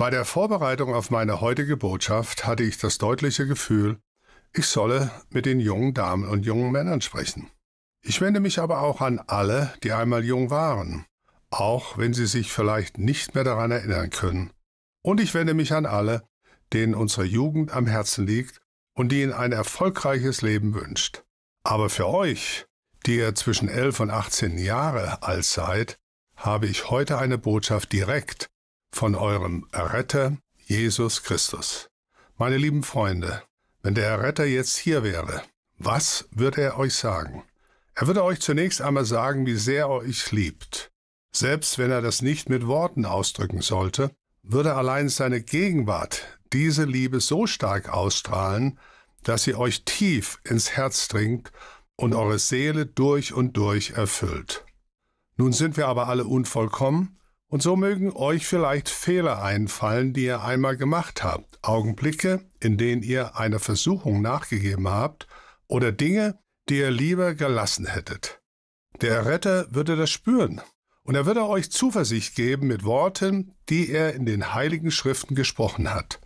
Bei der Vorbereitung auf meine heutige Botschaft hatte ich das deutliche Gefühl, ich solle mit den jungen Damen und jungen Männern sprechen. Ich wende mich aber auch an alle, die einmal jung waren, auch wenn sie sich vielleicht nicht mehr daran erinnern können. Und ich wende mich an alle, denen unsere Jugend am Herzen liegt und die ihnen ein erfolgreiches Leben wünscht. Aber für euch, die ihr zwischen 11 und 18 Jahre alt seid, habe ich heute eine Botschaft direkt von eurem Erretter Jesus Christus. Meine lieben Freunde, wenn der Erretter jetzt hier wäre, was würde er euch sagen? Er würde euch zunächst einmal sagen, wie sehr er euch liebt. Selbst wenn er das nicht mit Worten ausdrücken sollte, würde allein seine Gegenwart diese Liebe so stark ausstrahlen, dass sie euch tief ins Herz dringt und eure Seele durch und durch erfüllt. Nun sind wir aber alle unvollkommen und so mögen euch vielleicht Fehler einfallen, die ihr einmal gemacht habt, Augenblicke, in denen ihr einer Versuchung nachgegeben habt, oder Dinge, die ihr lieber gelassen hättet. Der Retter würde das spüren, und er würde euch Zuversicht geben mit Worten, die er in den heiligen Schriften gesprochen hat.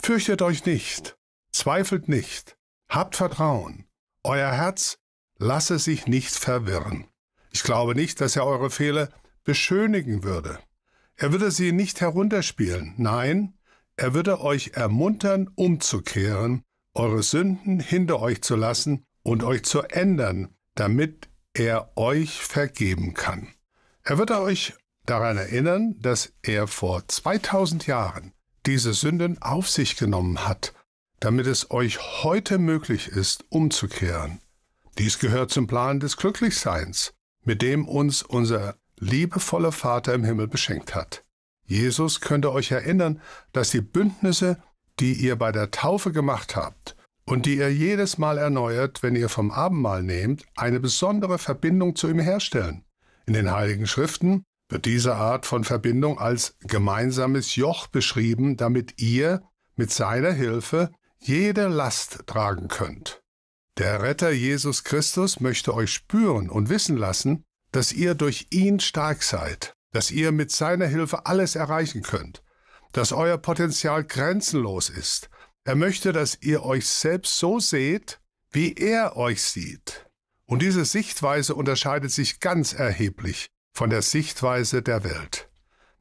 Fürchtet euch nicht, zweifelt nicht, habt Vertrauen, euer Herz lasse sich nicht verwirren. Ich glaube nicht, dass er eure Fehler beschönigen würde. Er würde sie nicht herunterspielen, nein, er würde euch ermuntern, umzukehren, eure Sünden hinter euch zu lassen und euch zu ändern, damit er euch vergeben kann. Er würde euch daran erinnern, dass er vor 2000 Jahren diese Sünden auf sich genommen hat, damit es euch heute möglich ist, umzukehren. Dies gehört zum Plan des Glücklichseins, mit dem uns unser liebevoller Vater im Himmel beschenkt hat. Jesus könnte euch erinnern, dass die Bündnisse, die ihr bei der Taufe gemacht habt und die ihr jedes Mal erneuert, wenn ihr vom Abendmahl nehmt, eine besondere Verbindung zu ihm herstellen. In den Heiligen Schriften wird diese Art von Verbindung als gemeinsames Joch beschrieben, damit ihr mit seiner Hilfe jede Last tragen könnt. Der Retter Jesus Christus möchte euch spüren und wissen lassen, dass ihr durch ihn stark seid, dass ihr mit seiner Hilfe alles erreichen könnt, dass euer Potenzial grenzenlos ist. Er möchte, dass ihr euch selbst so seht, wie er euch sieht. Und diese Sichtweise unterscheidet sich ganz erheblich von der Sichtweise der Welt.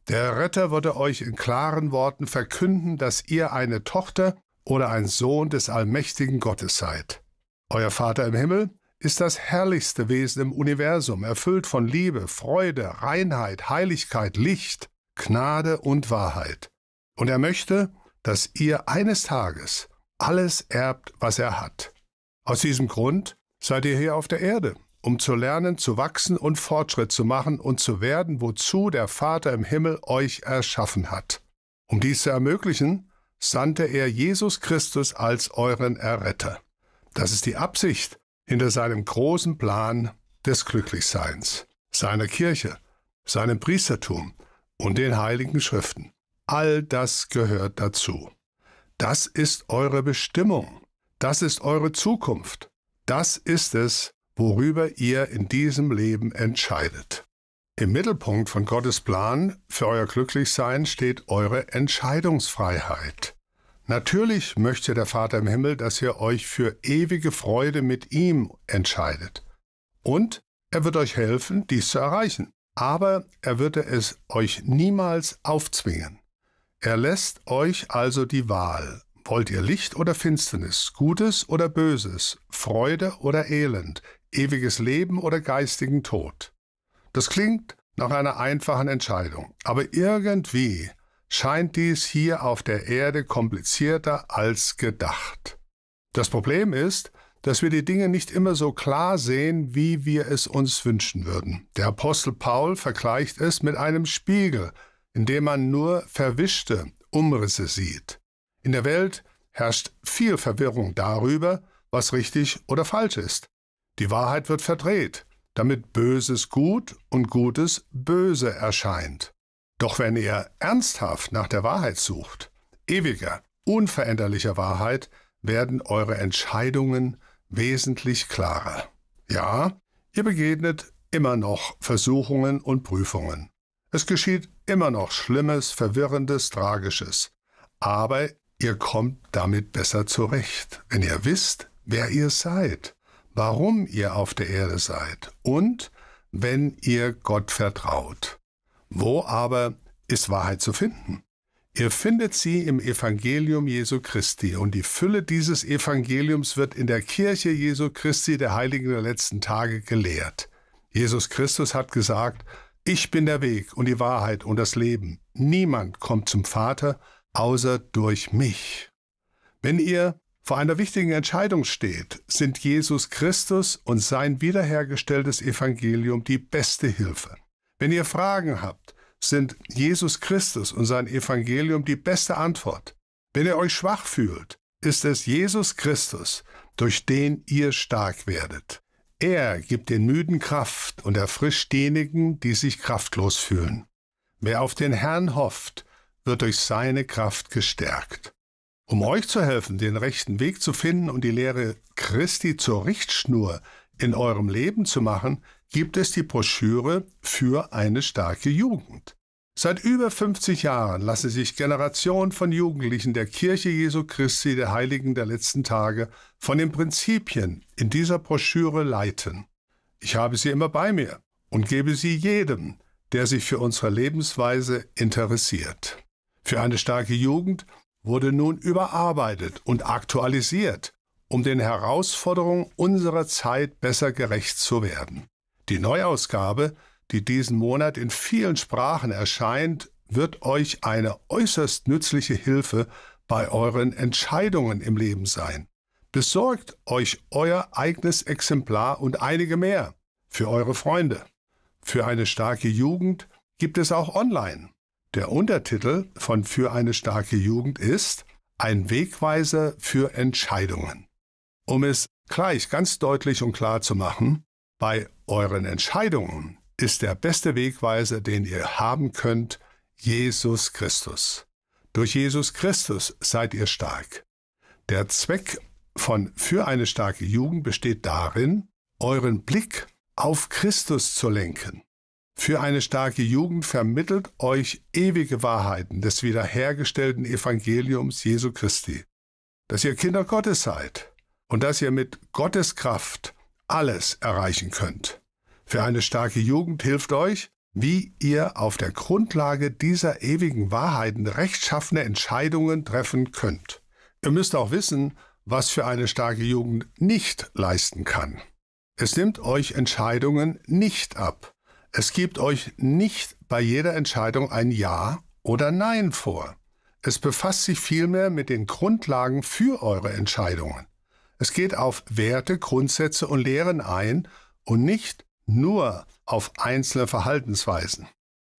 Der Retter würde euch in klaren Worten verkünden, dass ihr eine Tochter oder ein Sohn des allmächtigen Gottes seid. Euer Vater im Himmel ist das herrlichste Wesen im Universum, erfüllt von Liebe, Freude, Reinheit, Heiligkeit, Licht, Gnade und Wahrheit. Und er möchte, dass ihr eines Tages alles erbt, was er hat. Aus diesem Grund seid ihr hier auf der Erde, um zu lernen, zu wachsen und Fortschritt zu machen und zu werden, wozu der Vater im Himmel euch erschaffen hat. Um dies zu ermöglichen, sandte er Jesus Christus als euren Erretter. Das ist die Absicht, hinter seinem großen Plan des Glücklichseins, seiner Kirche, seinem Priestertum und den heiligen Schriften. All das gehört dazu. Das ist eure Bestimmung. Das ist eure Zukunft. Das ist es, worüber ihr in diesem Leben entscheidet. Im Mittelpunkt von Gottes Plan für euer Glücklichsein steht eure Entscheidungsfreiheit. Natürlich möchte der Vater im Himmel, dass ihr euch für ewige Freude mit ihm entscheidet. Und er wird euch helfen, dies zu erreichen. Aber er wird es euch niemals aufzwingen. Er lässt euch also die Wahl. Wollt ihr Licht oder Finsternis, Gutes oder Böses, Freude oder Elend, ewiges Leben oder geistigen Tod? Das klingt nach einer einfachen Entscheidung, aber irgendwie scheint dies hier auf der Erde komplizierter als gedacht. Das Problem ist, dass wir die Dinge nicht immer so klar sehen, wie wir es uns wünschen würden. Der Apostel Paul vergleicht es mit einem Spiegel, in dem man nur verwischte Umrisse sieht. In der Welt herrscht viel Verwirrung darüber, was richtig oder falsch ist. Die Wahrheit wird verdreht, damit Böses gut und Gutes böse erscheint. Doch wenn ihr ernsthaft nach der Wahrheit sucht, ewiger, unveränderlicher Wahrheit, werden eure Entscheidungen wesentlich klarer. Ja, ihr begegnet immer noch Versuchungen und Prüfungen. Es geschieht immer noch Schlimmes, Verwirrendes, Tragisches. Aber ihr kommt damit besser zurecht, wenn ihr wisst, wer ihr seid, warum ihr auf der Erde seid und wenn ihr Gott vertraut. Wo aber ist Wahrheit zu finden? Ihr findet sie im Evangelium Jesu Christi und die Fülle dieses Evangeliums wird in der Kirche Jesu Christi der Heiligen der letzten Tage gelehrt. Jesus Christus hat gesagt, ich bin der Weg und die Wahrheit und das Leben. Niemand kommt zum Vater außer durch mich. Wenn ihr vor einer wichtigen Entscheidung steht, sind Jesus Christus und sein wiederhergestelltes Evangelium die beste Hilfe. Wenn ihr Fragen habt, sind Jesus Christus und sein Evangelium die beste Antwort. Wenn ihr euch schwach fühlt, ist es Jesus Christus, durch den ihr stark werdet. Er gibt den Müden Kraft und erfrischt diejenigen, die sich kraftlos fühlen. Wer auf den Herrn hofft, wird durch seine Kraft gestärkt. Um euch zu helfen, den rechten Weg zu finden und die Lehre Christi zur Richtschnur in eurem Leben zu machen, gibt es die Broschüre für eine starke Jugend. Seit über 50 Jahren lassen sich Generationen von Jugendlichen der Kirche Jesu Christi, der Heiligen der letzten Tage, von den Prinzipien in dieser Broschüre leiten. Ich habe sie immer bei mir und gebe sie jedem, der sich für unsere Lebensweise interessiert. Für eine starke Jugend wurde nun überarbeitet und aktualisiert, um den Herausforderungen unserer Zeit besser gerecht zu werden. Die Neuausgabe, die diesen Monat in vielen Sprachen erscheint, wird euch eine äußerst nützliche Hilfe bei euren Entscheidungen im Leben sein. Besorgt euch euer eigenes Exemplar und einige mehr für eure Freunde. Für eine starke Jugend gibt es auch online. Der Untertitel von Für eine starke Jugend ist Ein Wegweiser für Entscheidungen. Um es gleich ganz deutlich und klar zu machen, bei euren Entscheidungen ist der beste Wegweiser, den ihr haben könnt, Jesus Christus. Durch Jesus Christus seid ihr stark. Der Zweck von Für eine starke Jugend besteht darin, euren Blick auf Christus zu lenken. Für eine starke Jugend vermittelt euch ewige Wahrheiten des wiederhergestellten Evangeliums Jesu Christi, dass ihr Kinder Gottes seid und dass ihr mit Gottes Kraft alles erreichen könnt. Für eine starke Jugend hilft euch, wie ihr auf der Grundlage dieser ewigen Wahrheiten rechtschaffene Entscheidungen treffen könnt. Ihr müsst auch wissen, was für eine starke Jugend nicht leisten kann. Es nimmt euch Entscheidungen nicht ab. Es gibt euch nicht bei jeder Entscheidung ein Ja oder Nein vor. Es befasst sich vielmehr mit den Grundlagen für eure Entscheidungen. Es geht auf Werte, Grundsätze und Lehren ein und nicht nur auf einzelne Verhaltensweisen.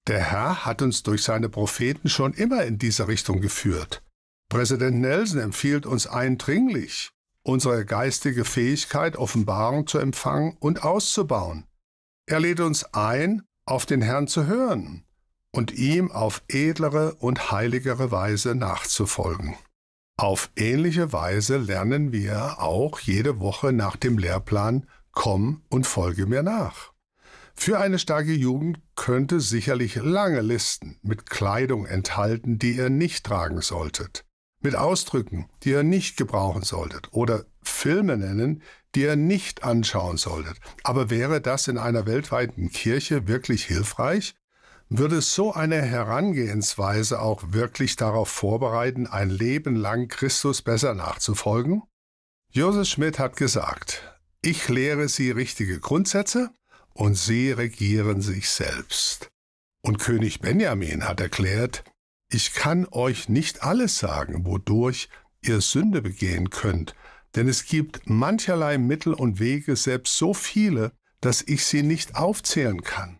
Der Herr hat uns durch seine Propheten schon immer in diese Richtung geführt. Präsident Nelson empfiehlt uns eindringlich, unsere geistige Fähigkeit, Offenbarung zu empfangen und auszubauen. Er lädt uns ein, auf den Herrn zu hören und ihm auf edlere und heiligere Weise nachzufolgen. Auf ähnliche Weise lernen wir auch jede Woche nach dem Lehrplan Komm und folge mir nach. Für eine starke Jugend könnte sicherlich lange Listen mit Kleidung enthalten, die ihr nicht tragen solltet, mit Ausdrücken, die ihr nicht gebrauchen solltet oder Filme nennen, die ihr nicht anschauen solltet. Aber wäre das in einer weltweiten Kirche wirklich hilfreich? würde so eine Herangehensweise auch wirklich darauf vorbereiten, ein Leben lang Christus besser nachzufolgen? Joseph Schmidt hat gesagt, ich lehre sie richtige Grundsätze und sie regieren sich selbst. Und König Benjamin hat erklärt, ich kann euch nicht alles sagen, wodurch ihr Sünde begehen könnt, denn es gibt mancherlei Mittel und Wege, selbst so viele, dass ich sie nicht aufzählen kann.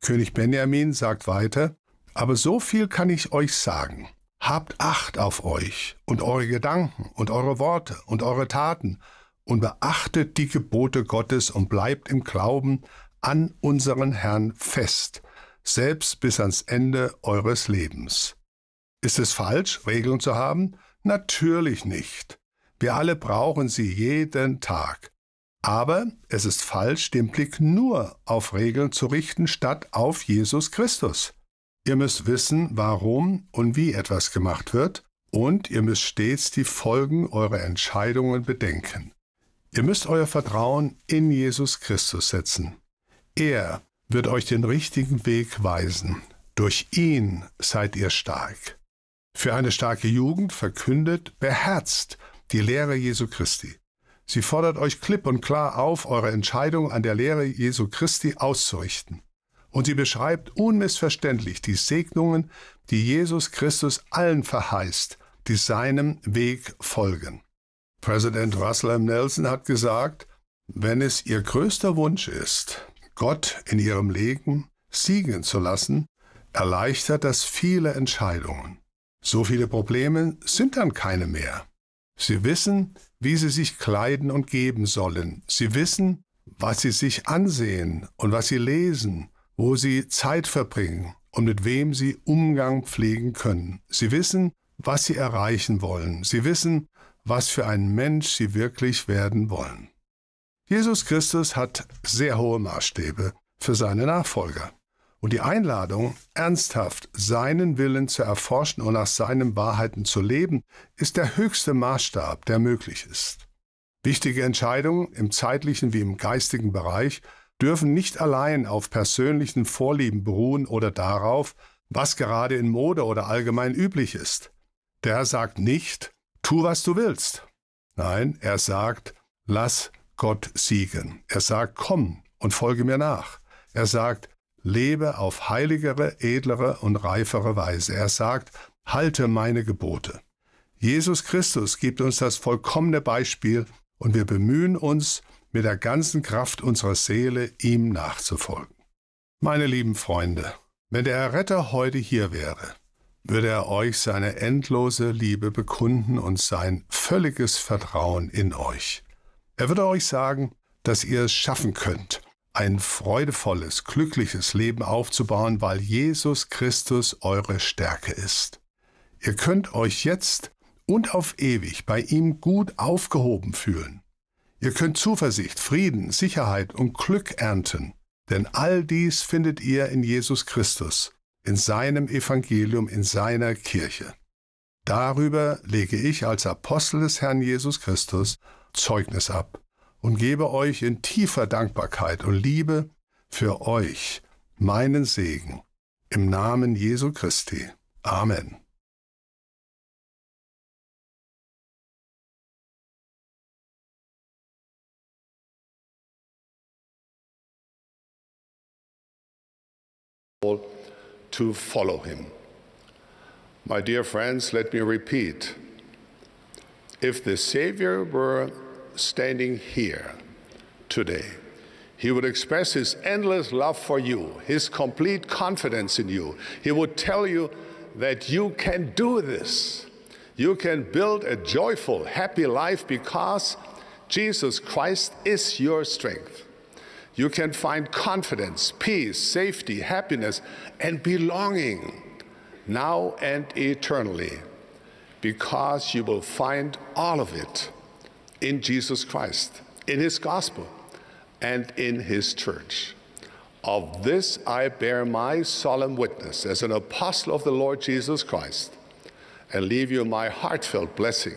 König Benjamin sagt weiter, aber so viel kann ich euch sagen. Habt Acht auf euch und eure Gedanken und eure Worte und eure Taten und beachtet die Gebote Gottes und bleibt im Glauben an unseren Herrn fest, selbst bis ans Ende eures Lebens. Ist es falsch, Regeln zu haben? Natürlich nicht. Wir alle brauchen sie jeden Tag. Aber es ist falsch, den Blick nur auf Regeln zu richten, statt auf Jesus Christus. Ihr müsst wissen, warum und wie etwas gemacht wird, und ihr müsst stets die Folgen eurer Entscheidungen bedenken. Ihr müsst euer Vertrauen in Jesus Christus setzen. Er wird euch den richtigen Weg weisen. Durch ihn seid ihr stark. Für eine starke Jugend verkündet beherzt die Lehre Jesu Christi. Sie fordert euch klipp und klar auf, eure Entscheidung an der Lehre Jesu Christi auszurichten. Und sie beschreibt unmissverständlich die Segnungen, die Jesus Christus allen verheißt, die seinem Weg folgen. Präsident Russell M. Nelson hat gesagt, wenn es ihr größter Wunsch ist, Gott in ihrem Leben siegen zu lassen, erleichtert das viele Entscheidungen. So viele Probleme sind dann keine mehr. Sie wissen, wie sie sich kleiden und geben sollen. Sie wissen, was sie sich ansehen und was sie lesen, wo sie Zeit verbringen und mit wem sie Umgang pflegen können. Sie wissen, was sie erreichen wollen. Sie wissen, was für ein Mensch sie wirklich werden wollen. Jesus Christus hat sehr hohe Maßstäbe für seine Nachfolger. Und die Einladung, ernsthaft seinen Willen zu erforschen und nach seinen Wahrheiten zu leben, ist der höchste Maßstab, der möglich ist. Wichtige Entscheidungen im zeitlichen wie im geistigen Bereich dürfen nicht allein auf persönlichen Vorlieben beruhen oder darauf, was gerade in Mode oder allgemein üblich ist. Der sagt nicht, tu, was du willst. Nein, er sagt, lass Gott siegen. Er sagt, komm und folge mir nach. Er sagt, lebe auf heiligere, edlere und reifere Weise. Er sagt, halte meine Gebote. Jesus Christus gibt uns das vollkommene Beispiel und wir bemühen uns, mit der ganzen Kraft unserer Seele ihm nachzufolgen. Meine lieben Freunde, wenn der Erretter heute hier wäre, würde er euch seine endlose Liebe bekunden und sein völliges Vertrauen in euch. Er würde euch sagen, dass ihr es schaffen könnt, ein freudevolles, glückliches Leben aufzubauen, weil Jesus Christus eure Stärke ist. Ihr könnt euch jetzt und auf ewig bei ihm gut aufgehoben fühlen. Ihr könnt Zuversicht, Frieden, Sicherheit und Glück ernten, denn all dies findet ihr in Jesus Christus, in seinem Evangelium, in seiner Kirche. Darüber lege ich als Apostel des Herrn Jesus Christus Zeugnis ab und gebe euch in tiefer Dankbarkeit und Liebe für euch meinen Segen. Im Namen Jesu Christi. Amen. To follow him. My dear friends, let me repeat. If the Savior were standing here today. He would express his endless love for you, his complete confidence in you. He would tell you that you can do this. You can build a joyful, happy life because Jesus Christ is your strength. You can find confidence, peace, safety, happiness, and belonging now and eternally because you will find all of it in Jesus Christ, in his gospel, and in his church. Of this I bear my solemn witness as an apostle of the Lord Jesus Christ, and leave you my heartfelt blessing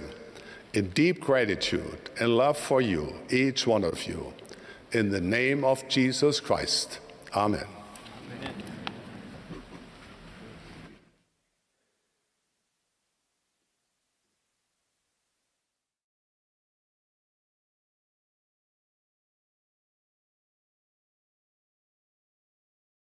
in deep gratitude and love for you, each one of you. In the name of Jesus Christ. Amen. Amen.